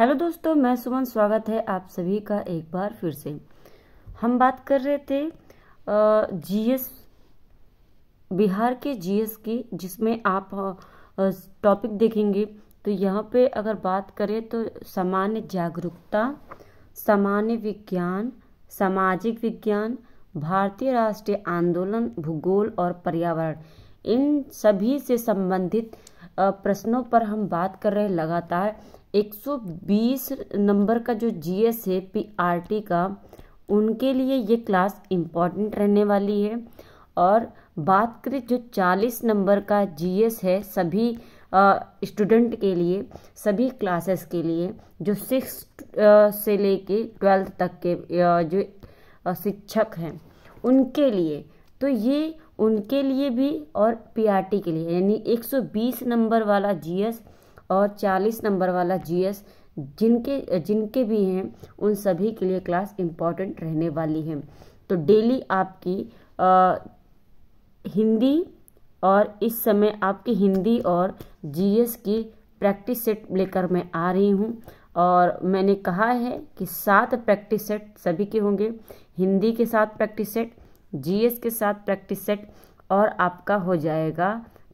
hello दोस्तों मैं सुमन स्वागत है आप सभी का एक बार फिर से हम बात कर रहे थे जीएस बिहार के जीएस की जिसमें आप टॉपिक देखेंगे तो यहाँ पे अगर बात करें तो सामान्य जागरूकता सामान्य विज्ञान सामाजिक विज्ञान भारतीय राष्ट्रीय आंदोलन भूगोल और पर्यावरण इन सभी से संबंधित प्रश्नों पर हम बात कर रहे हैं लगातार 120 नंबर का जो जीएस है पीआरटी का उनके लिए ये क्लास इम्पॉर्टेंट रहने वाली है और बात करें जो 40 नंबर का जीएस है सभी स्टूडेंट के लिए सभी क्लासेस के लिए जो सिक्स से लेके ट्वेल्थ तक के जो शिक्षक हैं उनके लिए तो ये उनके लिए भी और पीआरटी के लिए यानी 120 नंबर वाला जीएस और चालीस नंबर वाला जीएस जिनके जिनके भी हैं उन सभी के लिए क्लास इम्पॉर्टेंट रहने वाली है तो डेली आपकी आ, हिंदी और इस समय आपकी हिंदी और जीएस की प्रैक्टिस सेट लेकर मैं आ रही हूँ और मैंने कहा है कि सात प्रैक्टिस सेट सभी के होंगे हिंदी के साथ प्रैक्टिस सेट जीएस के साथ प्रैक्टिस सेट और आपका हो जाएगा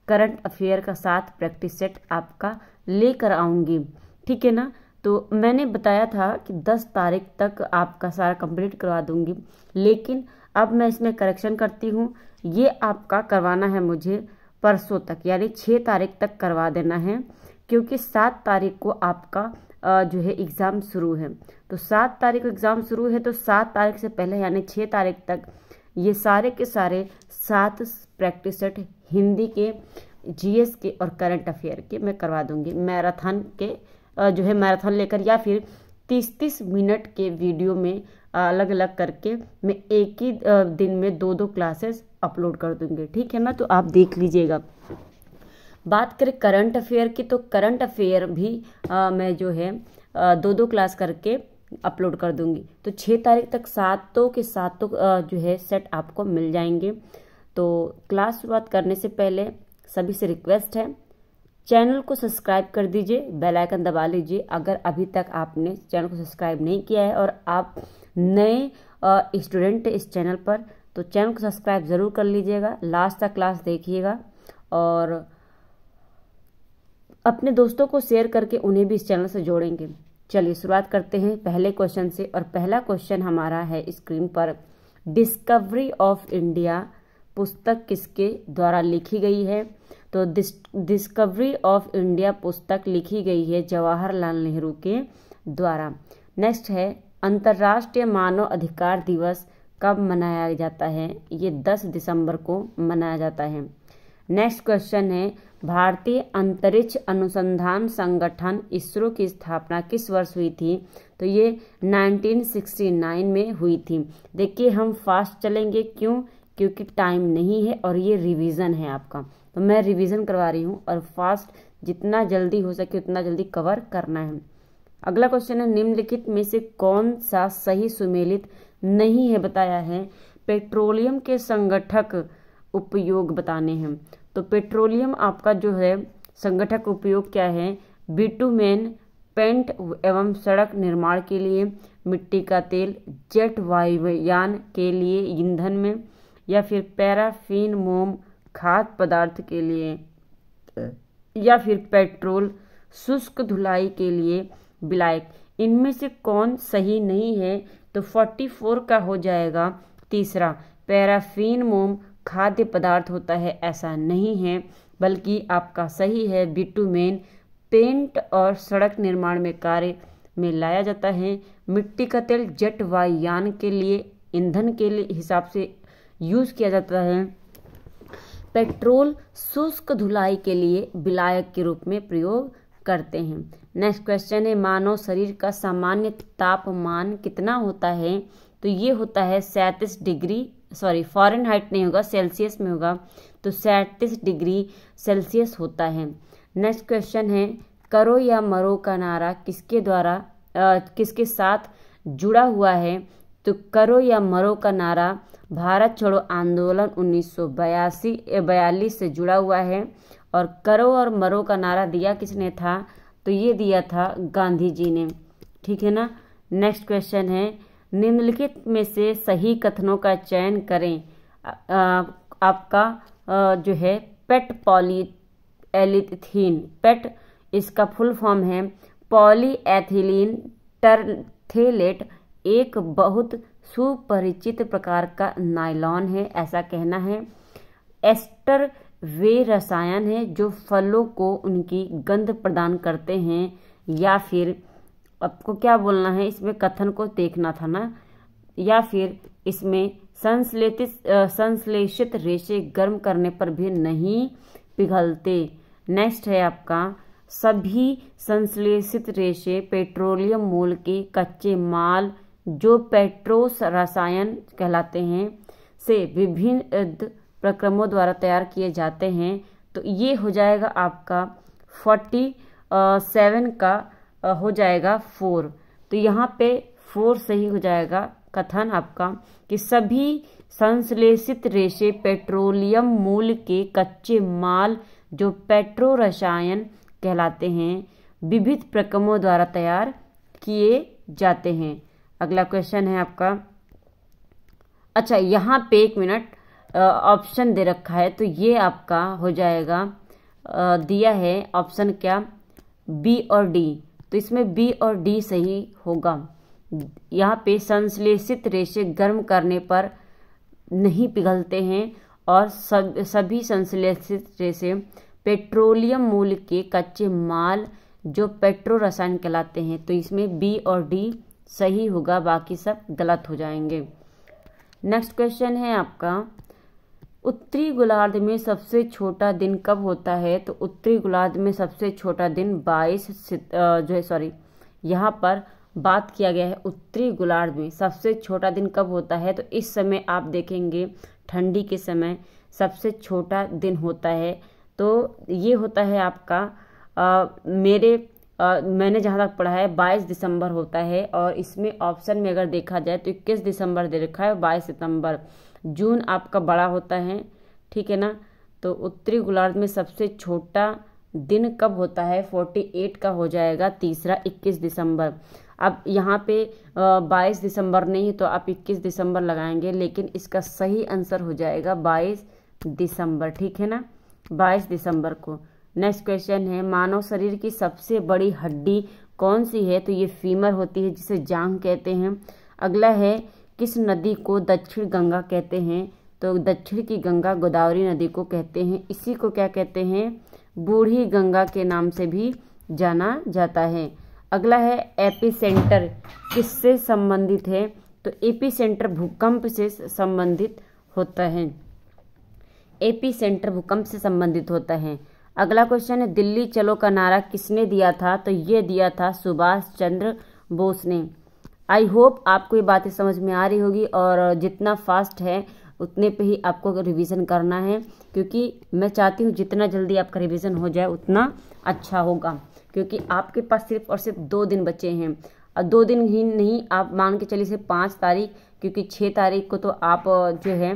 करंट अफेयर का साथ प्रैक्टिस सेट आपका लेकर आऊँगी ठीक है ना तो मैंने बताया था कि 10 तारीख तक आपका सारा कंप्लीट करवा दूंगी लेकिन अब मैं इसमें करेक्शन करती हूँ ये आपका करवाना है मुझे परसों तक यानी छः तारीख तक करवा देना है क्योंकि सात तारीख को आपका जो है एग्ज़ाम शुरू है तो सात तारीख को एग्ज़ाम शुरू है तो सात तारीख से पहले यानी छः तारीख तक ये सारे के सारे सात प्रैक्टिस सेट हिंदी के जीएस के और करंट अफेयर के मैं करवा दूंगी मैराथन के जो है मैराथन लेकर या फिर तीस तीस मिनट के वीडियो में अलग अलग करके मैं एक ही दिन में दो दो क्लासेस अपलोड कर दूंगी ठीक है ना तो आप देख लीजिएगा बात करें करंट अफेयर की तो करंट अफेयर भी आ, मैं जो है आ, दो दो क्लास करके अपलोड कर दूंगी तो छः तारीख तक सातों के सातों जो है सेट आपको मिल जाएंगे तो क्लास शुरुआत करने से पहले सभी से रिक्वेस्ट है चैनल को सब्सक्राइब कर दीजिए बेल आइकन दबा लीजिए अगर अभी तक आपने चैनल को सब्सक्राइब नहीं किया है और आप नए स्टूडेंट इस चैनल पर तो चैनल को सब्सक्राइब ज़रूर कर लीजिएगा लास्ट तक क्लास देखिएगा और अपने दोस्तों को शेयर करके उन्हें भी इस चैनल से जोड़ेंगे चलिए शुरुआत करते हैं पहले क्वेश्चन से और पहला क्वेश्चन हमारा है स्क्रीन पर डिस्कवरी ऑफ इंडिया पुस्तक किसके द्वारा लिखी गई है तो डिस्कवरी ऑफ इंडिया पुस्तक लिखी गई है जवाहरलाल नेहरू के द्वारा नेक्स्ट है अंतर्राष्ट्रीय मानव अधिकार दिवस कब मनाया जाता है ये 10 दिसंबर को मनाया जाता है नेक्स्ट क्वेश्चन है भारतीय अंतरिक्ष अनुसंधान संगठन इसरो की स्थापना किस वर्ष हुई थी तो ये 1969 में हुई थी देखिए हम फास्ट चलेंगे क्यों क्योंकि टाइम नहीं है और ये रिवीजन है आपका तो मैं रिवीजन करवा रही हूँ और फास्ट जितना जल्दी हो सके उतना जल्दी कवर करना है अगला क्वेश्चन है निम्नलिखित में से कौन सा सही सुमेलित नहीं है बताया है पेट्रोलियम के संगठक उपयोग बताने हैं तो पेट्रोलियम आपका जो है संगठक उपयोग क्या है बिटुमेन पेंट एवं सड़क निर्माण के लिए मिट्टी का तेल जेट वायुयान के लिए ईंधन में या फिर पैराफिन मोम खाद्य पदार्थ के लिए या फिर पेट्रोल शुष्क धुलाई के लिए ब्लैक इनमें से कौन सही नहीं है तो 44 का हो जाएगा तीसरा पैराफीन मोम खाद्य पदार्थ होता है ऐसा नहीं है बल्कि आपका सही है बिटुमेन पेंट और सड़क निर्माण में कार्य में लाया जाता है मिट्टी का तेल जेट वायन के लिए ईंधन के लिए हिसाब से यूज किया जाता है पेट्रोल शुष्क धुलाई के लिए विलायक के रूप में प्रयोग करते हैं नेक्स्ट क्वेश्चन है मानव शरीर का सामान्य तापमान कितना होता है तो ये होता है सैंतीस डिग्री सॉरी फॉरन हाइट नहीं होगा सेल्सियस में होगा तो सैंतीस डिग्री सेल्सियस होता है नेक्स्ट क्वेश्चन है करो या मरो का नारा किसके द्वारा आ, किसके साथ जुड़ा हुआ है तो करो या मरो का नारा भारत छोड़ो आंदोलन उन्नीस सौ बयालीस से जुड़ा हुआ है और करो और मरो का नारा दिया किसने था तो ये दिया था गांधी जी ने ठीक है ना नेक्स्ट क्वेश्चन है निम्नलिखित में से सही कथनों का चयन करें आ, आपका आ, जो है पेट पॉली एलिथीन पेट इसका फुल फॉर्म है पॉली एथिलीन टर्थेलेट एक बहुत सुपरिचित प्रकार का नायलॉन है ऐसा कहना है एस्टर वे रसायन है जो फलों को उनकी गंध प्रदान करते हैं या फिर आपको क्या बोलना है इसमें कथन को देखना था ना या फिर इसमें संश्लेषित संश्लेषित रेशे गर्म करने पर भी नहीं पिघलते नेक्स्ट है आपका सभी संश्लेषित रेशे पेट्रोलियम मूल के कच्चे माल जो पेट्रोस रसायन कहलाते हैं से विभिन्न प्रक्रमों द्वारा तैयार किए जाते हैं तो ये हो जाएगा आपका फोर्टी सेवन का हो जाएगा फोर तो यहाँ पे फोर सही हो जाएगा कथन आपका कि सभी संश्लेषित रेशे पेट्रोलियम मूल के कच्चे माल जो पेट्रो रसायन कहलाते हैं विविध प्रक्रमों द्वारा तैयार किए जाते हैं अगला क्वेश्चन है आपका अच्छा यहाँ पे एक मिनट ऑप्शन दे रखा है तो ये आपका हो जाएगा आ, दिया है ऑप्शन क्या बी और डी तो इसमें बी और डी सही होगा यहाँ पे संश्लेषित रेशे गर्म करने पर नहीं पिघलते हैं और सब सभी संश्लेषित रेशे पेट्रोलियम मूल के कच्चे माल जो पेट्रो रसायन कहलाते हैं तो इसमें बी और डी सही होगा बाकी सब गलत हो जाएंगे नेक्स्ट क्वेश्चन है आपका उत्तरी गोलार्ध में सबसे छोटा दिन कब होता है तो उत्तरी गोलार्ध में सबसे छोटा दिन 22 जो है सॉरी यहाँ पर बात किया गया है उत्तरी गोलार्ध में सबसे छोटा दिन कब होता है तो इस समय आप देखेंगे ठंडी के समय सबसे छोटा दिन होता है तो ये होता है आपका आ, मेरे मैंने जहाँ तक पढ़ा है बाईस दिसंबर होता है और इसमें ऑप्शन में अगर देखा जाए तो इक्कीस दिसंबर दे रखा है बाईस सितंबर जून आपका बड़ा होता है ठीक है ना तो उत्तरी गोलार्ध में सबसे छोटा दिन कब होता है फोर्टी एट का हो जाएगा तीसरा इक्कीस दिसंबर अब यहाँ पे बाईस दिसंबर नहीं तो आप इक्कीस दिसंबर लगाएंगे लेकिन इसका सही आंसर हो जाएगा बाईस दिसंबर ठीक है ना बाईस दिसंबर को नेक्स्ट क्वेश्चन है मानव शरीर की सबसे बड़ी हड्डी कौन सी है तो ये फीमर होती है जिसे जांग कहते हैं अगला है किस नदी को दक्षिण गंगा कहते हैं तो दक्षिण की गंगा गोदावरी नदी को कहते हैं इसी को क्या कहते हैं बूढ़ी गंगा के नाम से भी जाना जाता है अगला है एपिसेंटर किससे संबंधित है तो एपिसेंटर भूकंप से संबंधित होता है एपिसेंटर भूकंप से संबंधित होता है अगला क्वेश्चन है दिल्ली चलो का नारा किसने दिया था तो ये दिया था सुभाष चंद्र बोस ने आई होप आपको ये बातें समझ में आ रही होगी और जितना फास्ट है उतने पे ही आपको रिवीजन करना है क्योंकि मैं चाहती हूँ जितना जल्दी आपका रिवीजन हो जाए उतना अच्छा होगा क्योंकि आपके पास सिर्फ और सिर्फ दो दिन बचे हैं और दो दिन ही नहीं आप मान के चलिए सिर्फ पाँच तारीख क्योंकि छः तारीख को तो आप जो है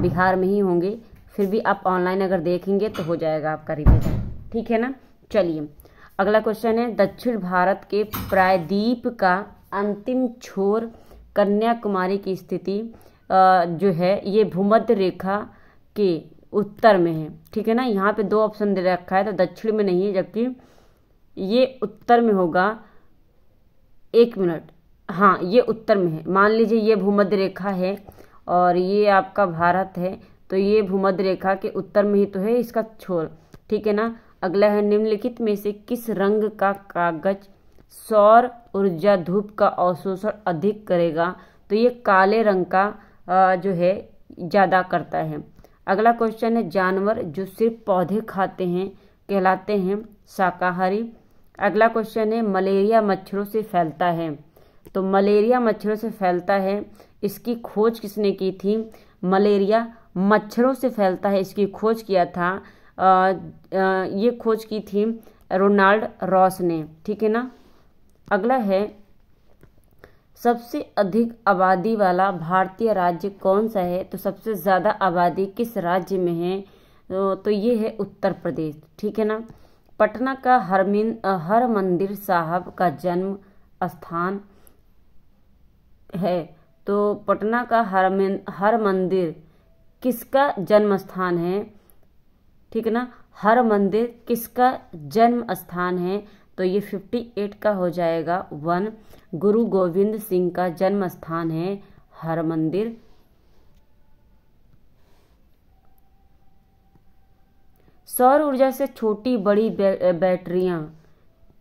बिहार में ही होंगे फिर भी आप ऑनलाइन अगर देखेंगे तो हो जाएगा आपका रिविजन ठीक है ना चलिए अगला क्वेश्चन है दक्षिण भारत के प्रायद्वीप का अंतिम छोर कन्याकुमारी की स्थिति जो है ये भूमध्य रेखा के उत्तर में है ठीक है ना यहाँ पे दो ऑप्शन दे रखा है तो दक्षिण में नहीं है जबकि ये उत्तर में होगा एक मिनट हाँ ये उत्तर में है मान लीजिए ये भूमध्य रेखा है और ये आपका भारत है तो ये भूमध्य रेखा के उत्तर में ही तो है इसका छोर ठीक है ना अगला है निम्नलिखित में से किस रंग का कागज सौर ऊर्जा धूप का अवशोषण अधिक करेगा तो ये काले रंग का जो है ज़्यादा करता है अगला क्वेश्चन है जानवर जो सिर्फ पौधे खाते हैं कहलाते हैं शाकाहारी अगला क्वेश्चन है मलेरिया मच्छरों से फैलता है तो मलेरिया मच्छरों से फैलता है इसकी खोज किसने की थी मलेरिया मच्छरों से फैलता है इसकी खोज किया था आ, आ, ये खोज की थी रोनाल्ड रॉस ने ठीक है ना अगला है सबसे अधिक आबादी वाला भारतीय राज्य कौन सा है तो सबसे ज़्यादा आबादी किस राज्य में है तो, तो ये है उत्तर प्रदेश ठीक है ना पटना का हरमिन हर मंदिर साहब का जन्म स्थान है तो पटना का हरमिन हर मंदिर किसका जन्म स्थान है ठीक है ना हर मंदिर किसका जन्म स्थान है तो ये 58 का हो जाएगा वन गुरु गोविंद सिंह का जन्म स्थान है हर मंदिर सौर ऊर्जा से छोटी बड़ी बैटरियां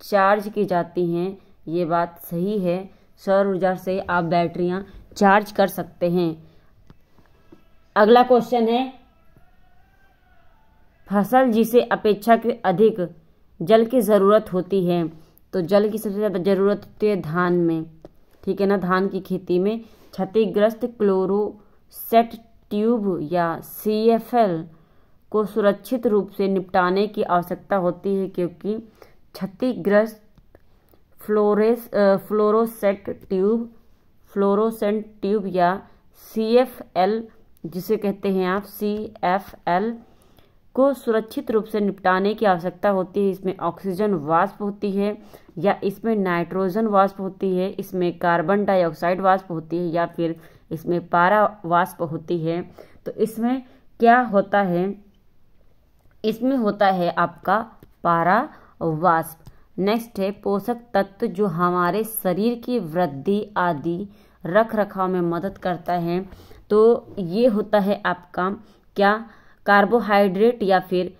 चार्ज की जाती हैं ये बात सही है सौर ऊर्जा से आप बैटरियां चार्ज कर सकते हैं अगला क्वेश्चन है फसल जिसे अपेक्षा के अधिक जल की ज़रूरत होती है तो जल की सबसे ज़्यादा ज़रूरत होती है धान में ठीक है ना धान की खेती में क्षतिग्रस्त क्लोरोसेट ट्यूब या सी एफ एल को सुरक्षित रूप से निपटाने की आवश्यकता होती है क्योंकि क्षतिग्रस्त फ्लोरेस फ्लोरोसेट ट्यूब फ्लोरोसेंट ट्यूब या सी एफ एल जिसे कहते हैं आप सी एफ एल को सुरक्षित रूप से निपटाने की आवश्यकता होती है इसमें ऑक्सीजन वाष्प होती है या इसमें नाइट्रोजन वाष्प होती है इसमें कार्बन डाइऑक्साइड वाष्प होती है या फिर इसमें पारा वाष्प होती है तो इसमें क्या होता है इसमें होता है आपका पारा वाष्प नेक्स्ट है पोषक तत्व जो हमारे शरीर की वृद्धि आदि रख रखाव में मदद करता है तो ये होता है आपका क्या कार्बोहाइड्रेट या फिर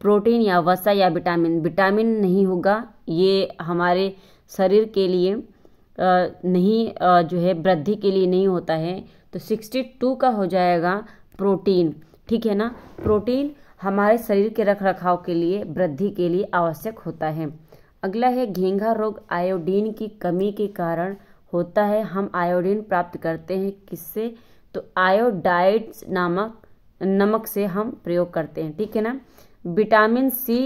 प्रोटीन या वसा या विटामिन विटामिन नहीं होगा ये हमारे शरीर के लिए नहीं जो है वृद्धि के लिए नहीं होता है तो सिक्सटी टू का हो जाएगा प्रोटीन ठीक है ना प्रोटीन हमारे शरीर के रख रखाव के लिए वृद्धि के लिए आवश्यक होता है अगला है घेंघा रोग आयोडीन की कमी के कारण होता है हम आयोडीन प्राप्त करते हैं किससे तो आयोडाइड नामक नमक से हम प्रयोग करते हैं ठीक है ना विटामिन सी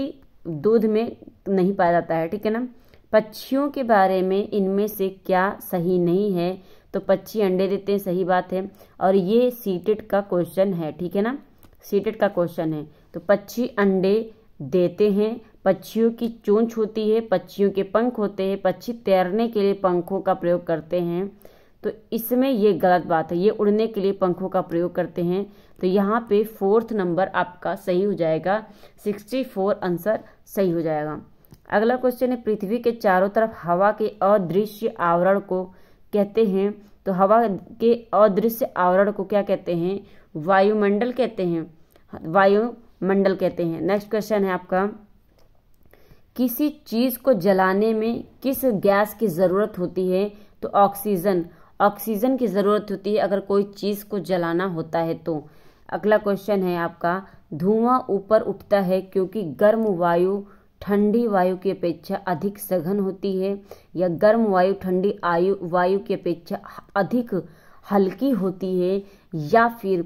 दूध में नहीं पाया जाता है ठीक है ना पक्षियों के बारे में इनमें से क्या सही नहीं है तो पक्षी अंडे देते हैं सही बात है और ये सीटेड का क्वेश्चन है ठीक है ना सीटेड का क्वेश्चन है तो पक्षी अंडे देते हैं पक्षियों की चोंच होती है पक्षियों के पंख होते हैं पक्षी तैरने के लिए पंखों का प्रयोग करते हैं तो इसमें ये गलत बात है ये उड़ने के लिए पंखों का प्रयोग करते हैं तो यहाँ पे फोर्थ नंबर आपका सही हो जाएगा सिक्सटी फोर आंसर सही हो जाएगा अगला क्वेश्चन है पृथ्वी के चारों तरफ हवा के अदृश्य आवरण को कहते हैं तो हवा के अदृश्य आवरण को क्या कहते हैं वायुमंडल कहते हैं वायुमंडल कहते हैं नेक्स्ट क्वेश्चन है आपका किसी चीज़ को जलाने में किस गैस की ज़रूरत होती है तो ऑक्सीजन ऑक्सीजन की ज़रूरत होती है अगर कोई चीज़ को जलाना होता है तो अगला क्वेश्चन है आपका धुआं ऊपर उठता है क्योंकि गर्म वायु ठंडी वायु की अपेक्षा अधिक सघन होती है या गर्म वायु ठंडी आयु वायु की अपेक्षा अधिक हल्की होती है या फिर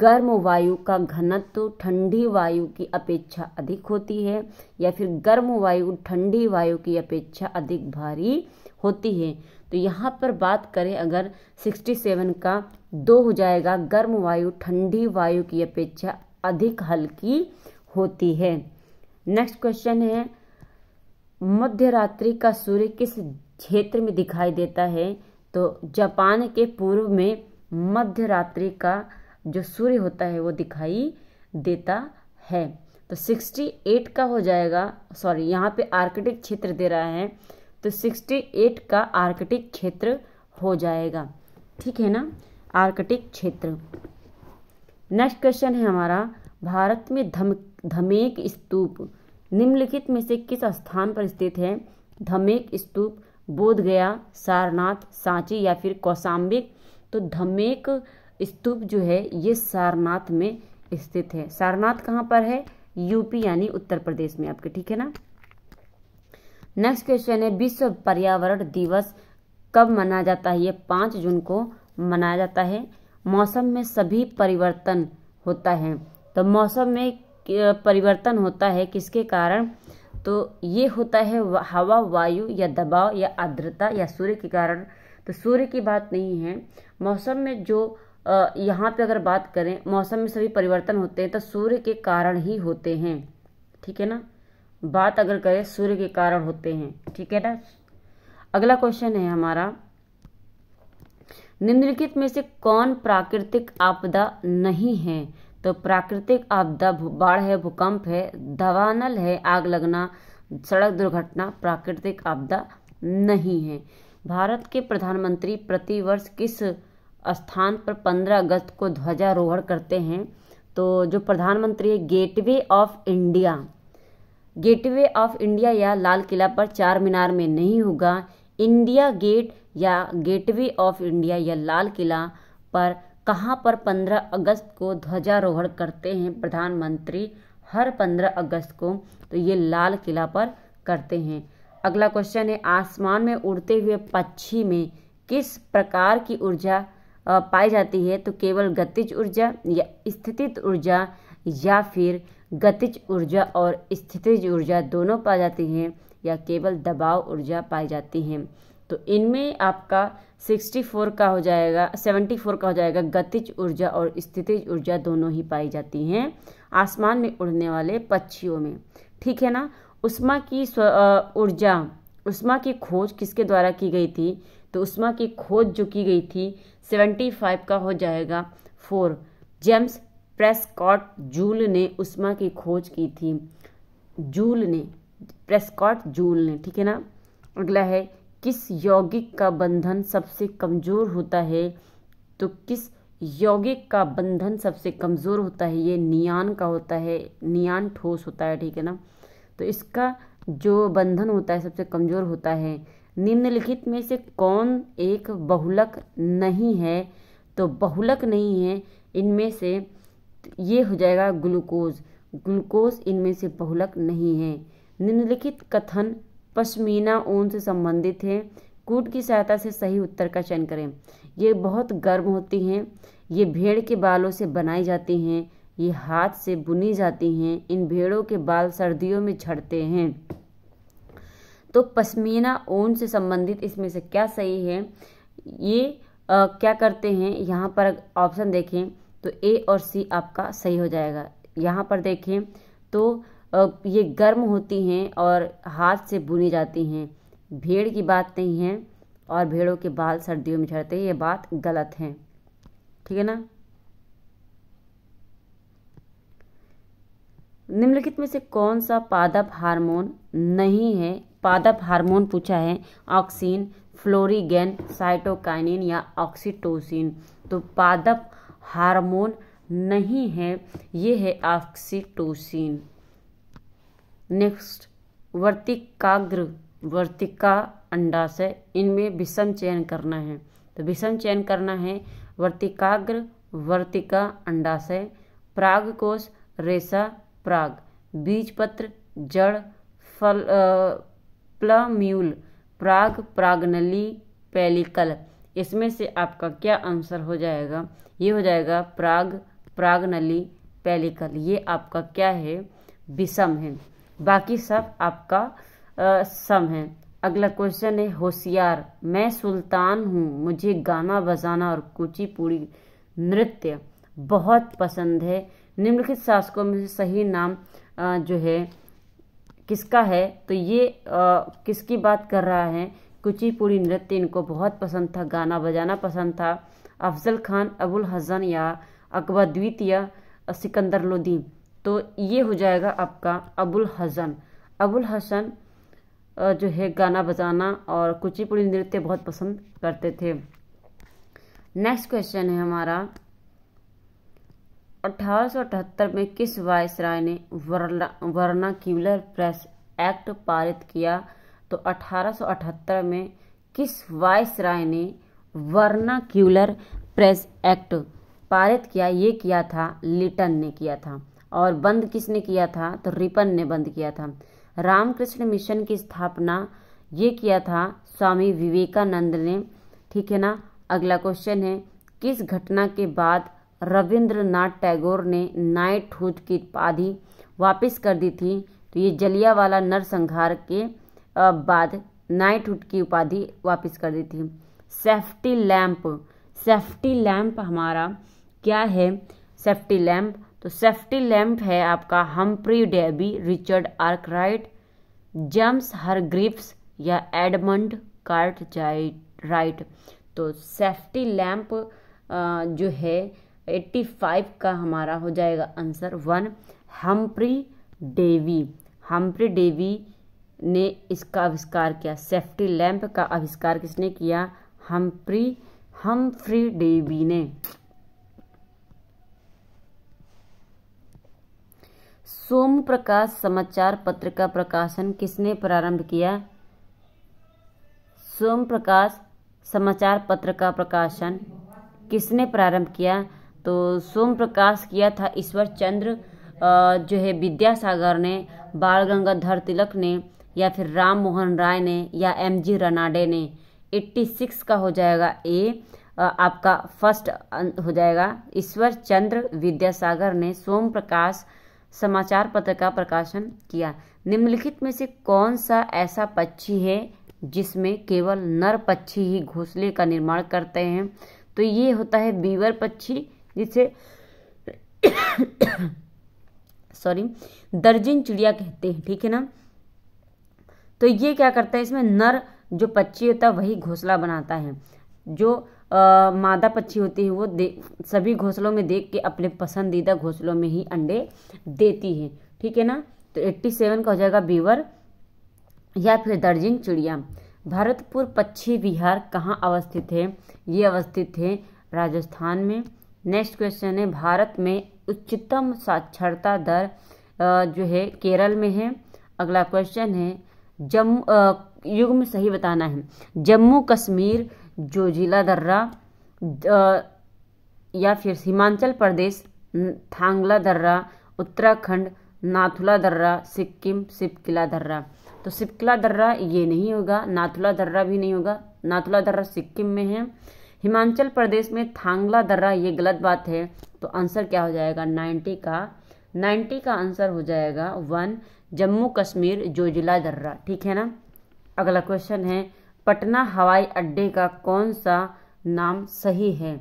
गर्म वायु का घनत्व ठंडी वायु की अपेक्षा अधिक होती है या फिर गर्म वायु ठंडी वायु की अपेक्षा अधिक भारी होती है तो यहाँ पर बात करें अगर 67 का दो हो जाएगा गर्म वायु ठंडी वायु की अपेक्षा अधिक हल्की होती है नेक्स्ट क्वेश्चन है मध्य रात्रि का सूर्य किस क्षेत्र में दिखाई देता है तो जापान के पूर्व में मध्य रात्रि का जो सूर्य होता है वो दिखाई देता है तो 68 का हो जाएगा सॉरी यहाँ पे आर्कटिक क्षेत्र दे रहा है तो 68 का आर्कटिक क्षेत्र हो जाएगा ठीक है ना आर्कटिक क्षेत्र नेक्स्ट क्वेश्चन है हमारा भारत में धम धमेक स्तूप निम्नलिखित में से किस स्थान पर स्थित है धमेक स्तूप बोध गया सारनाथ सांची या फिर कौशाम्बिक तो धमेक स्तूप जो है ये सारनाथ में स्थित है सारनाथ कहाँ पर है यूपी यानी उत्तर प्रदेश में आपके ठीक है ना नेक्स्ट क्वेश्चन है विश्व पर्यावरण दिवस कब मनाया जाता है ये पाँच जून को मनाया जाता है मौसम में सभी परिवर्तन होता है तो मौसम में परिवर्तन होता है किसके कारण तो ये होता है हवा वायु या दबाव या आर्द्रता या सूर्य के कारण तो सूर्य की बात नहीं है मौसम में जो यहाँ पे अगर बात करें मौसम में सभी परिवर्तन होते हैं तो सूर्य के कारण ही होते हैं ठीक है ना बात अगर करें सूर्य के कारण होते हैं ठीक है ना अगला क्वेश्चन है हमारा निम्नलिखित में से कौन प्राकृतिक आपदा नहीं है तो प्राकृतिक आपदा बाढ़ है भूकंप है दवानल है आग लगना सड़क दुर्घटना प्राकृतिक आपदा नहीं है भारत के प्रधानमंत्री प्रतिवर्ष किस स्थान पर 15 अगस्त को ध्वजारोहण करते हैं तो जो प्रधानमंत्री है gateway of India gateway of India या लाल किला पर चार मीनार में नहीं होगा इंडिया गेट या गेटवे ऑफ इंडिया या लाल किला पर कहाँ पर 15 अगस्त को ध्वजारोहण करते हैं प्रधानमंत्री हर 15 अगस्त को तो ये लाल किला पर करते हैं अगला क्वेश्चन है आसमान में उड़ते हुए पक्षी में किस प्रकार की ऊर्जा पाई जाती है तो केवल गतिज ऊर्जा या स्थितित ऊर्जा या फिर गतिज ऊर्जा और स्थितिज ऊर्जा दोनों पाई जाती हैं या केवल दबाव ऊर्जा पाई जाती हैं तो इनमें आपका 64 का हो जाएगा 74 का हो जाएगा गतिज ऊर्जा और स्थितिज ऊर्जा दोनों ही पाई जाती हैं आसमान में उड़ने वाले पक्षियों में ठीक है ना उष्मा की ऊर्जा उष्मा की खोज किसके द्वारा की गई थी तो उष्मा की खोज जो की गई थी 75 का हो जाएगा फोर जेम्स प्रेस्कॉट जूल ने उस्मा की खोज की थी जूल ने प्रेस्कॉट जूल ने ठीक है ना अगला है किस यौगिक का बंधन सबसे कमज़ोर होता है तो किस यौगिक का बंधन सबसे कमज़ोर होता है ये नियान का होता है नियान ठोस होता है ठीक है ना तो इसका जो बंधन होता है सबसे कमज़ोर होता है निम्नलिखित में से कौन एक बहुलक नहीं है तो बहुलक नहीं है इनमें से ये हो जाएगा ग्लूकोज ग्लूकोज इनमें से बहुलक नहीं है निम्नलिखित कथन पश्मीना ऊन से संबंधित है कूट की सहायता से सही उत्तर का चयन करें ये बहुत गर्म होती हैं ये भेड़ के बालों से बनाई जाती हैं ये हाथ से बुनी जाती हैं इन भेड़ों के बाल सर्दियों में झड़ते हैं तो पश्मीना ऊन से संबंधित इसमें से क्या सही है ये आ, क्या करते हैं यहाँ पर ऑप्शन देखें तो ए और सी आपका सही हो जाएगा यहाँ पर देखें तो ये गर्म होती हैं और हाथ से बुनी जाती हैं भेड़ की बात नहीं है और भेड़ों के बाल सर्दियों में झड़ते हैं ये बात गलत है ठीक है ना निम्नलिखित में से कौन सा पादप हार्मोन नहीं है पादप हार्मोन पूछा है ऑक्सीन फ्लोरीगेन साइटोकाइनिन या ऑक्सीटोसिन तो पादप हार्मोन नहीं है ये है ऑक्सीटोसिन नेक्स्ट वर्तिकाग्र वर्तिका अंडाशय इनमें विषम चयन करना है तो विषम चयन करना है वर्तिकाग्र वर्तिका अंडाशय प्राग कोश रेशा प्राग बीजपत्र जड़ फल प्लम्यूल प्राग प्रागनली पेलिकल इसमें से आपका क्या आंसर हो जाएगा ये हो जाएगा प्राग प्राग नली पेलिकल ये आपका क्या है विषम है बाकी सब आपका आ, सम है अगला क्वेश्चन है होशियार मैं सुल्तान हूँ मुझे गाना बजाना और कुचिपुड़ी नृत्य बहुत पसंद है निम्नलिखित शासकों में से सही नाम आ, जो है किसका है तो ये आ, किसकी बात कर रहा है कुचिपुड़ी नृत्य इनको बहुत पसंद था गाना बजाना पसंद था अफजल खान अबुल हसन या अकबर द्वितीय सिकंदर लोदी तो ये हो जाएगा आपका अबुल हसन अबुल हसन जो है गाना बजाना और कुचिपुड़ी नृत्य बहुत पसंद करते थे नेक्स्ट क्वेश्चन है हमारा अठारह में किस वायसराय ने वर्ना क्यूलर प्रेस एक्ट पारित किया तो 1878 में किस वाइस राय ने वर्नाक्यूलर प्रेस एक्ट पारित किया ये किया था लिटन ने किया था और बंद किसने किया था तो रिपन ने बंद किया था रामकृष्ण मिशन की स्थापना ये किया था स्वामी विवेकानंद ने ठीक है ना अगला क्वेश्चन है किस घटना के बाद रविंद्रनाथ टैगोर ने नाइट हुड की उपाधि वापस कर दी थी तो ये जलियावाला नरसंहार के बाद नाइटहुड की उपाधि वापस कर दी थी सेफ्टी लैम्प सेफ्टी लैम्प हमारा क्या है सेफ्टी लैम्प तो सेफ्टी लैम्प है आपका Humphry Davy Richard Arkwright James ग्रिप्स या एडमंड कार्ट राइट तो सेफ्टी लैम्प जो है 85 का हमारा हो जाएगा answer one Humphry Davy Humphry Davy ने इसका आविष्कार किया सेफ्टी लैंप का आविष्कार किसने किया हम्फ्री हम्फ्री डेवी ने सोम प्रकाश समाचार पत्र का प्रकाशन किसने प्रारंभ किया सोम प्रकाश समाचार पत्र का प्रकाशन किसने प्रारंभ किया तो सोम प्रकाश किया था ईश्वर चंद्र जो है विद्यासागर ने बाल गंगाधर तिलक ने या फिर राम मोहन राय ने या एम जी रनाडे ने 86 का हो जाएगा ए आपका फर्स्ट हो जाएगा ईश्वर चंद्र विद्यासागर ने सोम प्रकाश समाचार पत्र का प्रकाशन किया निम्नलिखित में से कौन सा ऐसा पक्षी है जिसमें केवल नर पक्षी ही घोंसले का निर्माण करते हैं तो ये होता है बीवर पक्षी जिसे सॉरी दर्जिन चिड़िया कहते हैं ठीक है ना तो ये क्या करता है इसमें नर जो पक्षी होता है वही घोंसला बनाता है जो आ, मादा पक्षी होती है वो दे सभी घोंसलों में देख के अपने पसंदीदा घोंसलों में ही अंडे देती है ठीक है ना तो 87 का हो जाएगा बीवर या फिर दर्जिंग चिड़िया भरतपुर पक्षी विहार कहाँ अवस्थित है ये अवस्थित है राजस्थान में नेक्स्ट क्वेश्चन है भारत में उच्चतम साक्षरता दर जो है केरल में है अगला क्वेश्चन है जम युग में सही बताना है जम्मू कश्मीर जो जिला दर्रा या फिर हिमाचल प्रदेश थांगला दर्रा उत्तराखंड नाथुला दर्रा सिक्किम सिपकिला दर्रा तो सिपकिला दर्रा ये नहीं होगा नाथुला दर्रा भी नहीं होगा नाथुला दर्रा सिक्किम में है हिमाचल प्रदेश में थांगला दर्रा ये गलत बात है तो आंसर क्या हो जाएगा नाइन्टी का नाइन्टी का आंसर हो जाएगा वन जम्मू कश्मीर जोजिला दर्रा ठीक है ना अगला क्वेश्चन है पटना हवाई अड्डे का कौन सा नाम सही है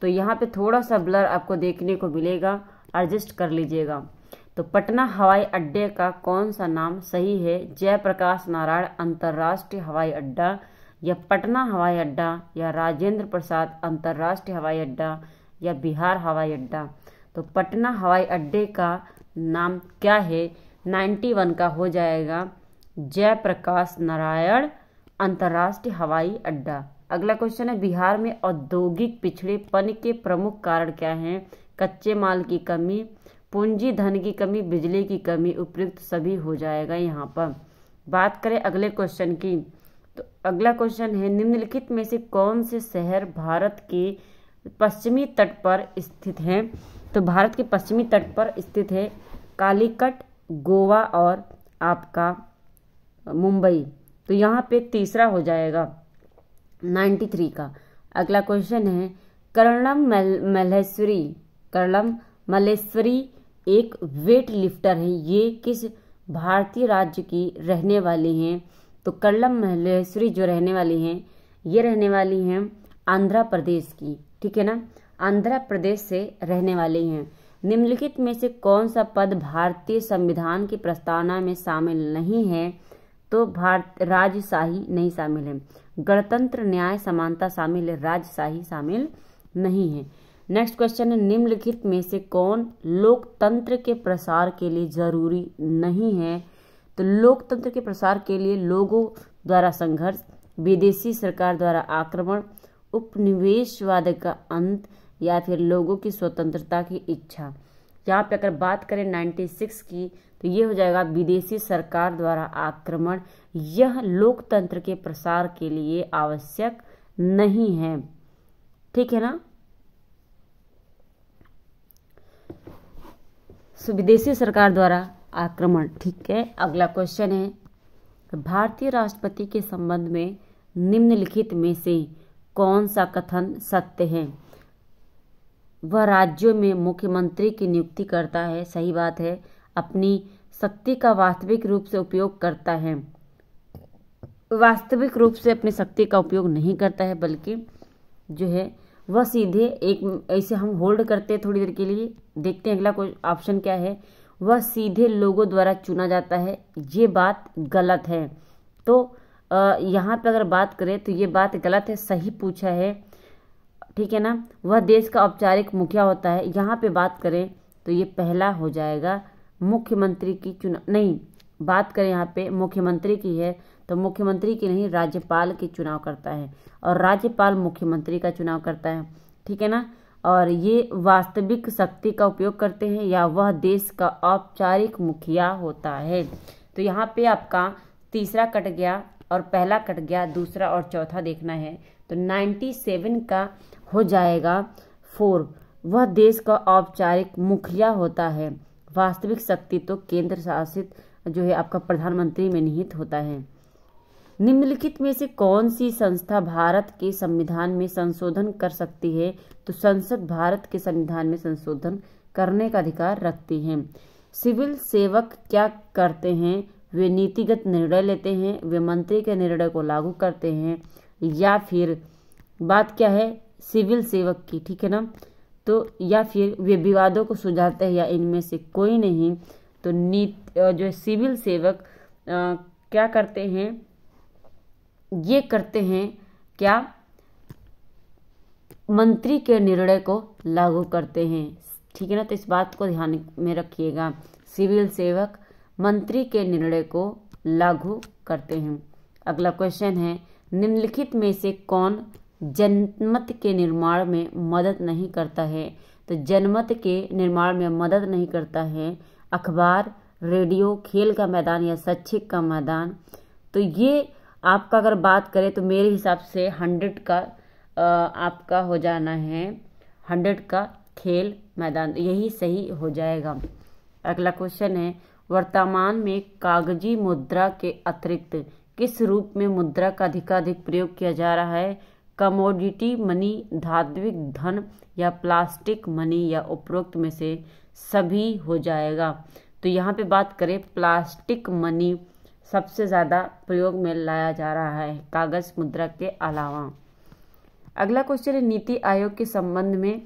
तो यहाँ पे थोड़ा सा ब्लर आपको देखने को मिलेगा एडजस्ट कर लीजिएगा तो पटना हवाई अड्डे का कौन सा नाम सही है जयप्रकाश नारायण अंतर्राष्ट्रीय हवाई अड्डा या पटना हवाई अड्डा या राजेंद्र प्रसाद अंतर्राष्ट्रीय हवाई अड्डा या बिहार हवाई अड्डा तो पटना हवाई अड्डे का नाम क्या है नाइन्टी वन का हो जाएगा जयप्रकाश नारायण अंतर्राष्ट्रीय हवाई अड्डा अगला क्वेश्चन है बिहार में औद्योगिक पिछड़ेपन के प्रमुख कारण क्या हैं कच्चे माल की कमी पूंजी धन की कमी बिजली की कमी उपयुक्त सभी हो जाएगा यहाँ पर बात करें अगले क्वेश्चन की तो अगला क्वेश्चन है निम्नलिखित में से कौन से शहर भारत के पश्चिमी तट पर स्थित हैं तो भारत के पश्चिमी तट पर स्थित है कालीकट गोवा और आपका मुंबई तो यहाँ पे तीसरा हो जाएगा नाइन्टी थ्री का अगला क्वेश्चन है करलम मल मल्हेश्वरी करलम मलेश्वरी एक वेट लिफ्टर है ये किस भारतीय राज्य की रहने वाली हैं तो करलम मल्हेश्वरी जो रहने वाली हैं ये रहने वाली हैं आंध्र प्रदेश की ठीक है ना आंध्र प्रदेश से रहने वाली हैं निम्नलिखित में से कौन सा पद भारतीय संविधान की प्रस्तावना में शामिल नहीं है तो भारत राजशाही नहीं शामिल है गणतंत्र न्याय समानता शामिल है राजशाही शामिल नहीं है नेक्स्ट क्वेश्चन है निम्नलिखित में से कौन लोकतंत्र के प्रसार के लिए जरूरी नहीं है तो लोकतंत्र के प्रसार के लिए लोगों द्वारा संघर्ष विदेशी सरकार द्वारा आक्रमण उपनिवेशवाद का अंत या फिर लोगों की स्वतंत्रता की इच्छा यहाँ पे अगर बात करें 96 की तो ये हो जाएगा विदेशी सरकार द्वारा आक्रमण यह लोकतंत्र के प्रसार के लिए आवश्यक नहीं है ठीक है ना विदेशी सरकार द्वारा आक्रमण ठीक है अगला क्वेश्चन है भारतीय राष्ट्रपति के संबंध में निम्नलिखित में से कौन सा कथन सत्य है वह राज्यों में मुख्यमंत्री की नियुक्ति करता है सही बात है अपनी शक्ति का वास्तविक रूप से उपयोग करता है वास्तविक रूप से अपनी शक्ति का उपयोग नहीं करता है बल्कि जो है वह सीधे एक ऐसे हम होल्ड करते हैं थोड़ी देर के लिए देखते हैं अगला कोई ऑप्शन क्या है वह सीधे लोगों द्वारा चुना जाता है ये बात गलत है तो यहाँ पर अगर बात करें तो ये बात गलत है सही पूछा है ठीक है ना वह देश का औपचारिक मुखिया होता है यहाँ पे बात करें तो ये पहला हो जाएगा मुख्यमंत्री की चुनाव नहीं बात करें यहाँ पे मुख्यमंत्री की है तो मुख्यमंत्री की नहीं राज्यपाल की चुनाव करता है और राज्यपाल मुख्यमंत्री का चुनाव करता है ठीक है ना और ये वास्तविक शक्ति का उपयोग करते हैं या वह देश का औपचारिक मुखिया होता है तो यहाँ पे आपका तीसरा कट गया और पहला कट गया दूसरा और चौथा देखना है तो 97 का हो जाएगा फोर वह देश का औपचारिक मुखिया होता है वास्तविक शक्ति तो केंद्र शासित जो है आपका प्रधानमंत्री में निहित होता है निम्नलिखित में से कौन सी संस्था भारत के संविधान में संशोधन कर सकती है तो संसद भारत के संविधान में संशोधन करने का अधिकार रखती है सिविल सेवक क्या करते हैं वे नीतिगत निर्णय लेते हैं वे मंत्री के निर्णय को लागू करते हैं या फिर बात क्या है सिविल सेवक की ठीक है ना तो या फिर वे विवादों को सुझाते हैं या इनमें से कोई नहीं तो नीत जो सिविल सेवक आ, क्या करते हैं ये करते हैं क्या मंत्री के निर्णय को लागू करते हैं ठीक है ना तो इस बात को ध्यान में रखिएगा सिविल सेवक मंत्री के निर्णय को लागू करते हैं अगला क्वेश्चन है निम्नलिखित में से कौन जनमत के निर्माण में मदद नहीं करता है तो जनमत के निर्माण में मदद नहीं करता है अखबार रेडियो खेल का मैदान या शैक्षिक का मैदान तो ये आपका अगर बात करें तो मेरे हिसाब से हंड्रेड का आपका हो जाना है हंड्रेड का खेल मैदान यही सही हो जाएगा अगला क्वेश्चन है वर्तमान में कागजी मुद्रा के अतिरिक्त किस रूप में मुद्रा का अधिकाधिक प्रयोग किया जा रहा है कमोडिटी मनी धात्विक धन या प्लास्टिक मनी या उपरोक्त में से सभी हो जाएगा तो यहाँ पे बात करें प्लास्टिक मनी सबसे ज़्यादा प्रयोग में लाया जा रहा है कागज़ मुद्रा के अलावा अगला क्वेश्चन है नीति आयोग के संबंध में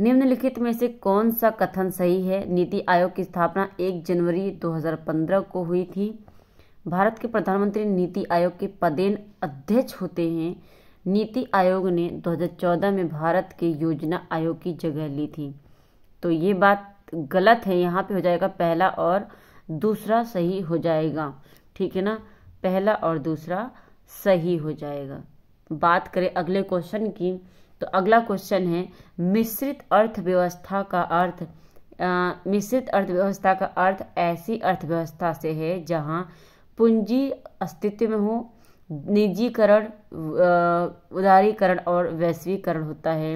निम्नलिखित में से कौन सा कथन सही है नीति आयोग की स्थापना 1 जनवरी 2015 को हुई थी भारत के प्रधानमंत्री नीति आयोग के पदेन अध्यक्ष होते हैं नीति आयोग ने 2014 में भारत के योजना आयोग की जगह ली थी तो ये बात गलत है यहाँ पे हो जाएगा पहला और दूसरा सही हो जाएगा ठीक है ना पहला और दूसरा सही हो जाएगा बात करें अगले क्वेश्चन की तो अगला क्वेश्चन है मिश्रित अर्थव्यवस्था का अर्थ मिश्रित अर्थव्यवस्था का अर्थ ऐसी अर्थव्यवस्था से है जहाँ पूंजी अस्तित्व में हो निजीकरण उदारीकरण और वैश्वीकरण होता है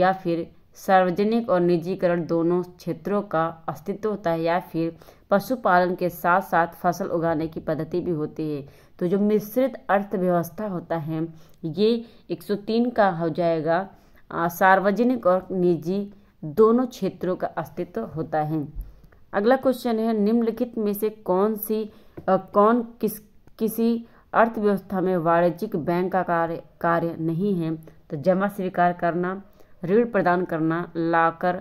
या फिर सार्वजनिक और निजीकरण दोनों क्षेत्रों का अस्तित्व होता है या फिर पशुपालन के साथ साथ फसल उगाने की पद्धति भी होती है तो जो मिश्रित अर्थव्यवस्था होता है ये 103 का हो जाएगा सार्वजनिक और निजी दोनों क्षेत्रों का अस्तित्व होता है अगला क्वेश्चन है निम्नलिखित में से कौन सी आ, कौन किस किसी अर्थव्यवस्था में वाणिज्यिक बैंक का कार्य कार्य नहीं है तो जमा स्वीकार करना ऋण प्रदान करना लाकर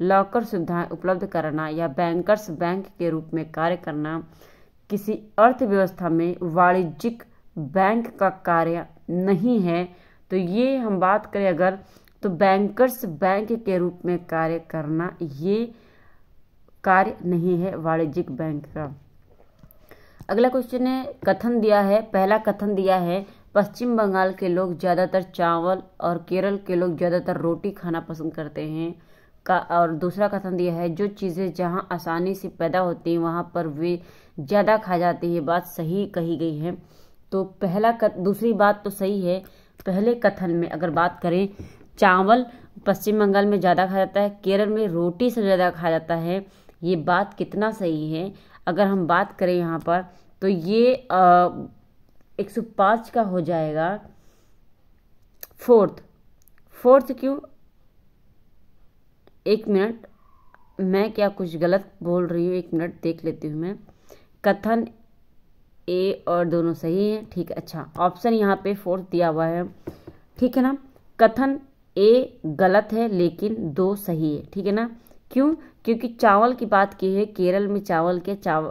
लॉकर सुविधाएं उपलब्ध कराना या बैंकर्स बैंक के रूप में कार्य करना किसी अर्थव्यवस्था में वाणिज्यिक बैंक का कार्य नहीं है तो ये हम बात करें अगर तो बैंकर्स बैंक के रूप में कार्य करना ये कार्य नहीं है वाणिज्यिक बैंक का अगला क्वेश्चन है कथन दिया है पहला कथन दिया है पश्चिम बंगाल के लोग ज़्यादातर चावल और केरल के लोग ज़्यादातर रोटी खाना पसंद करते हैं का और दूसरा कथन दिया है जो चीज़ें जहाँ आसानी से पैदा होती हैं वहाँ पर वे ज़्यादा खा जाते हैं बात सही कही गई है तो पहला कथ दूसरी बात तो सही है पहले कथन में अगर बात करें चावल पश्चिम बंगाल में ज़्यादा खा जाता है केरल में रोटी से ज़्यादा खा जाता है ये बात कितना सही है अगर हम बात करें यहाँ पर तो ये एक सौ पाँच का हो जाएगा फोर्थ फोर्थ क्यों एक मिनट मैं क्या कुछ गलत बोल रही हूँ एक मिनट देख लेती हूँ मैं कथन ए और दोनों सही हैं ठीक अच्छा ऑप्शन यहाँ पे फोर्थ दिया हुआ है ठीक है ना कथन ए गलत है लेकिन दो सही है ठीक है ना क्यों क्योंकि चावल की बात की है केरल में चावल के चाव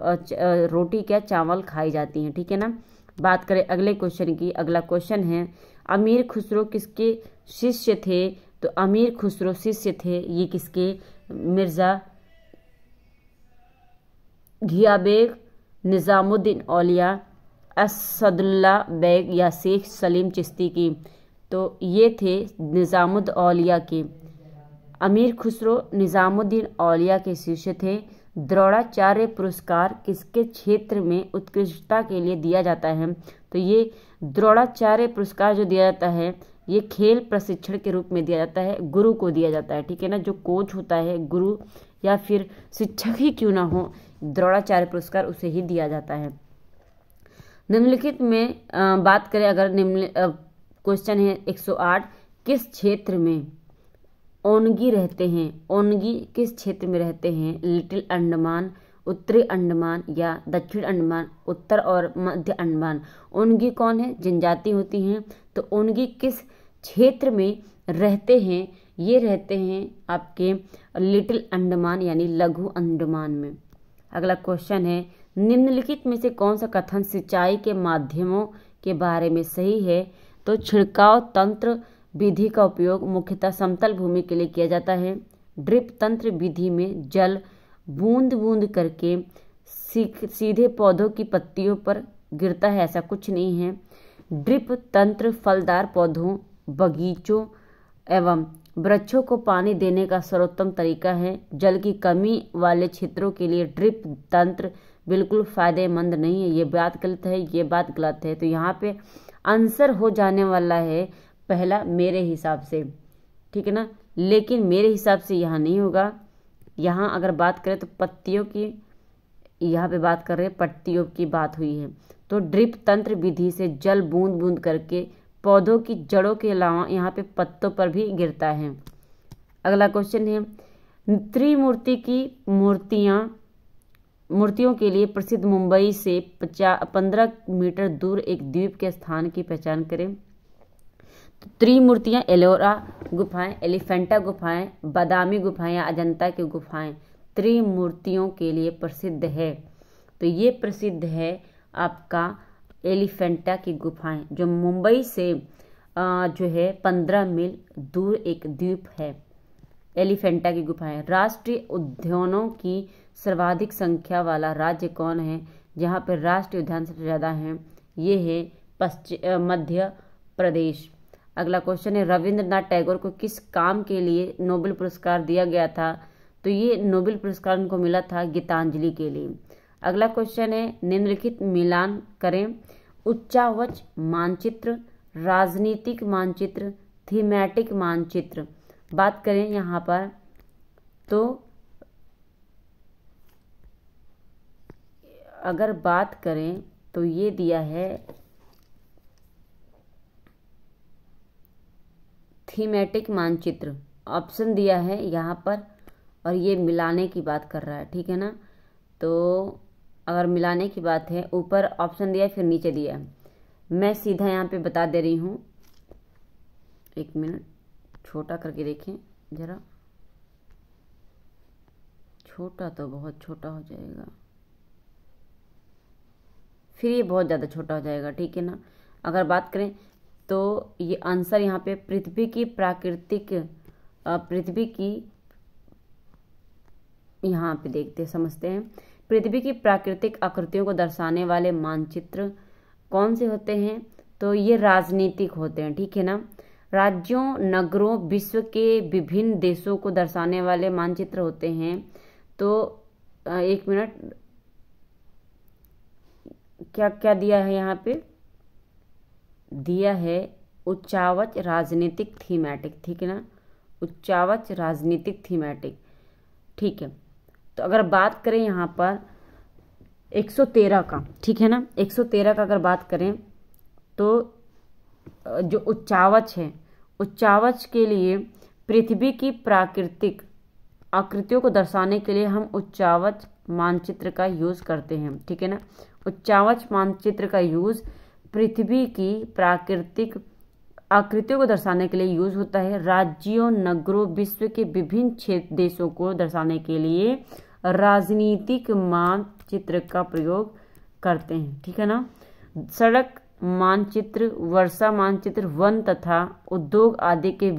रोटी क्या चावल खाई जाती हैं ठीक है ना बात करें अगले क्वेश्चन की अगला क्वेश्चन है अमीर खुसरो किसके शिष्य थे तो अमीर खुसरो शिष्य थे ये किसके मिर्ज़ा घिया बेग निज़ामुद्दीन औलिया असदुल्ला बेग या शेख सलीम चिश्ती की तो ये थे निज़ामुद औलिया के अमीर खुसरो निज़ामुद्दीन औलिया के शिष्य थे द्रोणाचार्य पुरस्कार किसके क्षेत्र में उत्कृष्टता के लिए दिया जाता है तो ये द्रोणाचार्य पुरस्कार जो दिया जाता है ये खेल प्रशिक्षण के रूप में दिया जाता है गुरु को दिया जाता है ठीक है ना जो कोच होता है गुरु या फिर शिक्षक ही क्यों ना हो द्रोणाचार्य पुरस्कार उसे ही दिया जाता है निम्नलिखित में बात करें अगर निम्न क्वेश्चन है 108 किस क्षेत्र में ओनगी रहते हैं ओनगी किस क्षेत्र में रहते हैं लिटिल अंडमान उत्तरी अंडमान या दक्षिण अंडमान उत्तर और मध्य अंडमान ओनगी कौन है जनजाति होती हैं तो ओनगी किस क्षेत्र में रहते हैं ये रहते हैं आपके लिटिल अंडमान यानी लघु अंडमान में अगला क्वेश्चन है निम्नलिखित में से कौन सा कथन सिंचाई के माध्यमों के बारे में सही है तो छिड़काव तंत्र विधि का उपयोग मुख्यतः समतल भूमि के लिए किया जाता है ड्रिप तंत्र विधि में जल बूंद बूंद करके सीधे पौधों की पत्तियों पर गिरता है ऐसा कुछ नहीं है ड्रिप तंत्र फलदार पौधों बगीचों एवं वृक्षों को पानी देने का सर्वोत्तम तरीका है जल की कमी वाले क्षेत्रों के लिए ड्रिप तंत्र बिल्कुल फायदेमंद नहीं है ये बात गलत है ये बात गलत है तो यहाँ पे आंसर हो जाने वाला है पहला मेरे हिसाब से ठीक है ना लेकिन मेरे हिसाब से यहाँ नहीं होगा यहाँ अगर बात करें तो पत्तियों की यहाँ पे बात कर रहे हैं पत्तियों की बात हुई है तो ड्रिप तंत्र विधि से जल बूंद बूंद करके पौधों की जड़ों के अलावा यहाँ पे पत्तों पर भी गिरता है अगला क्वेश्चन है त्रिमूर्ति की मूर्तियाँ मूर्तियों के लिए प्रसिद्ध मुंबई से पचा पंद्रह मीटर दूर एक द्वीप के स्थान की पहचान करें त्रिमूर्तियाँ एलोरा गुफाएं एलिफेंटा गुफाएं बादामी गुफाएं या अजंता की गुफाएं त्रिमूर्तियों के लिए प्रसिद्ध है तो ये प्रसिद्ध है आपका एलिफेंटा की गुफाएं जो मुंबई से जो है पंद्रह मील दूर एक द्वीप है एलिफेंटा की गुफाएं राष्ट्रीय उद्यानों की सर्वाधिक संख्या वाला राज्य कौन है जहाँ पर राष्ट्रीय उद्यान सबसे ज़्यादा हैं ये है पश्चिम मध्य प्रदेश अगला क्वेश्चन है रविंद्रनाथ टैगोर को किस काम के लिए नोबेल पुरस्कार दिया गया था तो ये नोबेल पुरस्कार उनको मिला था गीतांजलि के लिए अगला क्वेश्चन है निम्नलिखित मिलान करें उच्चावच मानचित्र राजनीतिक मानचित्र थीमेटिक मानचित्र बात करें यहाँ पर तो अगर बात करें तो ये दिया है थीमेटिक मानचित्र ऑप्शन दिया है यहाँ पर और ये मिलाने की बात कर रहा है ठीक है ना तो अगर मिलाने की बात है ऊपर ऑप्शन दिया फिर नीचे दिया मैं सीधा यहाँ पे बता दे रही हूँ एक मिनट छोटा करके देखें ज़रा छोटा तो बहुत छोटा हो जाएगा फिर ये बहुत ज़्यादा छोटा हो जाएगा ठीक है ना अगर बात करें तो ये आंसर यहाँ पे पृथ्वी की प्राकृतिक पृथ्वी की यहाँ पे देखते समझते हैं पृथ्वी की प्राकृतिक आकृतियों को दर्शाने वाले मानचित्र कौन से होते हैं तो ये राजनीतिक होते हैं ठीक है ना राज्यों नगरों विश्व के विभिन्न देशों को दर्शाने वाले मानचित्र होते हैं तो एक मिनट क्या क्या दिया है यहाँ पे दिया है उच्चावच राजनीतिक थीमेटिक ठीक है ना उच्चावच राजनीतिक थीमेटिक ठीक है तो अगर बात करें यहाँ पर 113 का ठीक है ना 113 का अगर बात करें तो जो उच्चावच है उच्चावच के लिए पृथ्वी की प्राकृतिक आकृतियों को दर्शाने के लिए हम उच्चावच मानचित्र का यूज़ करते हैं ठीक है ना उच्चावच मानचित्र का यूज़ पृथ्वी की प्राकृतिक आकृतियों को दर्शाने के लिए यूज होता है राज्यों नगरों विश्व के विभिन्न क्षेत्र देशों को दर्शाने के लिए राजनीतिक मानचित्र का प्रयोग करते हैं ठीक है ना सड़क मानचित्र वर्षा मानचित्र वन तथा उद्योग आदि के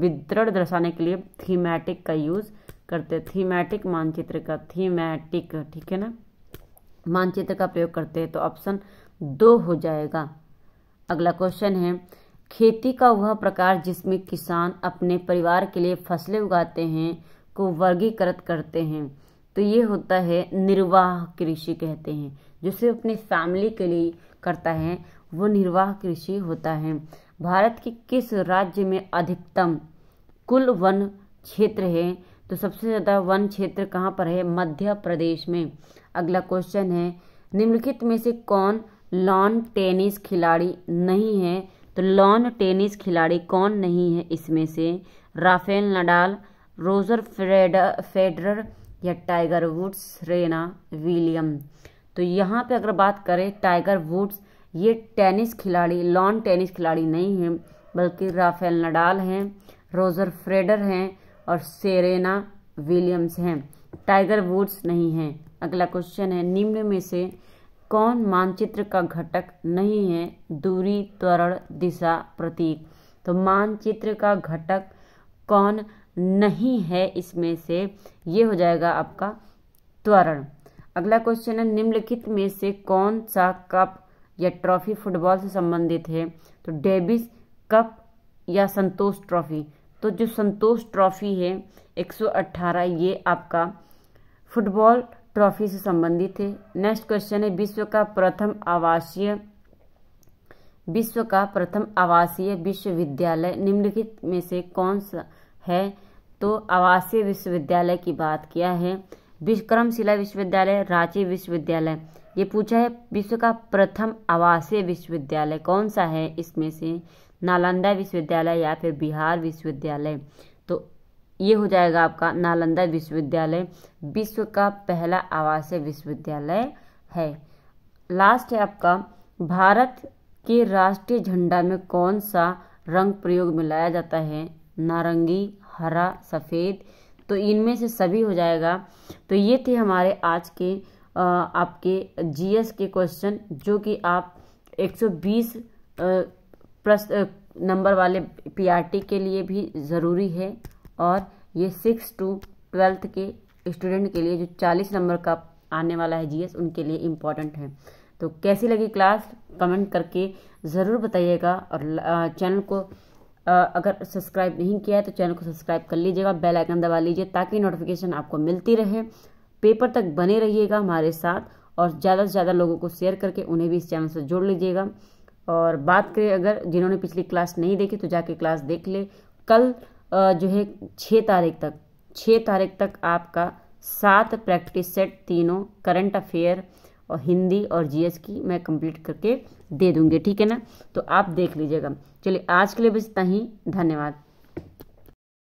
वितरण दर्शाने के लिए थीमेटिक का यूज करते हैं थीमेटिक मानचित्र का थीमेटिक ठीक है ना मानचित्र का प्रयोग करते हैं तो ऑप्शन दो हो जाएगा अगला क्वेश्चन है खेती का वह प्रकार जिसमें किसान अपने परिवार के लिए फसलें उगाते हैं को वर्गीकृत करते हैं तो ये होता है निर्वाह कृषि कहते हैं जो सिर्फ अपनी फैमिली के लिए करता है वो निर्वाह कृषि होता है भारत के किस राज्य में अधिकतम कुल वन क्षेत्र है तो सबसे ज़्यादा वन क्षेत्र कहाँ पर है मध्य प्रदेश में अगला क्वेश्चन है निम्नलिखित में से कौन लॉन टेनिस खिलाड़ी नहीं है तो लॉन टेनिस खिलाड़ी कौन नहीं है इसमें से Rafael Nadal Roger Fed Federer या टाइगर वुड्स रेना विलियम तो यहाँ पे अगर बात करें टाइगर वुड्स ये टेनिस खिलाड़ी लॉन टेनिस खिलाड़ी नहीं है बल्कि राफेल नडाल हैं रोजर फ्रेडर हैं और सेरेना विलियम्स हैं टाइगर वुड्स नहीं हैं अगला क्वेश्चन है निम्न में से कौन मानचित्र का घटक नहीं है दूरी त्वरण दिशा प्रतीक तो मानचित्र का घटक कौन नहीं है इसमें से ये हो जाएगा आपका त्वरण अगला क्वेश्चन है निम्नलिखित में से कौन सा कप या ट्रॉफी फुटबॉल से संबंधित है तो डेविस कप या संतोष ट्रॉफी तो जो संतोष ट्रॉफी है 118 ये आपका फुटबॉल ट्रॉफी से संबंधित है नेक्स्ट क्वेश्चन है विश्व का प्रथम आवासीय विश्व का प्रथम आवासीय विश्वविद्यालय निम्नलिखित में से कौन सा है तो आवासीय विश्वविद्यालय की बात किया है विक्रमशिला विश्वविद्यालय रांची विश्वविद्यालय ये पूछा है विश्व का प्रथम आवासीय विश्वविद्यालय कौन सा है इसमें से नालंदा विश्वविद्यालय या फिर बिहार विश्वविद्यालय ये हो जाएगा आपका नालंदा विश्वविद्यालय विश्व का पहला आवासीय विश्वविद्यालय है लास्ट है आपका भारत के राष्ट्रीय झंडा में कौन सा रंग प्रयोग में लाया जाता है नारंगी हरा सफ़ेद तो इनमें से सभी हो जाएगा तो ये थे हमारे आज के आपके जीएस के क्वेश्चन जो कि आप 120 प्रश्न नंबर वाले पीआरटी के लिए भी ज़रूरी है और ये सिक्स टू ट्वेल्थ के स्टूडेंट के लिए जो चालीस नंबर का आने वाला है जीएस उनके लिए इम्पॉर्टेंट है तो कैसी लगी क्लास कमेंट करके ज़रूर बताइएगा और चैनल को अगर सब्सक्राइब नहीं किया है तो चैनल को सब्सक्राइब कर लीजिएगा बेल आइकन दबा लीजिए ताकि नोटिफिकेशन आपको मिलती रहे पेपर तक बने रहिएगा हमारे साथ और ज़्यादा से ज़्यादा लोगों को शेयर करके उन्हें भी इस चैनल से जोड़ लीजिएगा और बात करें अगर जिन्होंने पिछली क्लास नहीं देखी तो जाके क्लास देख ले कल जो है छः तारीख तक छः तारीख तक आपका सात प्रैक्टिस सेट तीनों करंट अफेयर और हिंदी और जीएस की मैं कंप्लीट करके दे दूँगी ठीक है ना तो आप देख लीजिएगा चलिए आज के लिए बस इतना ही धन्यवाद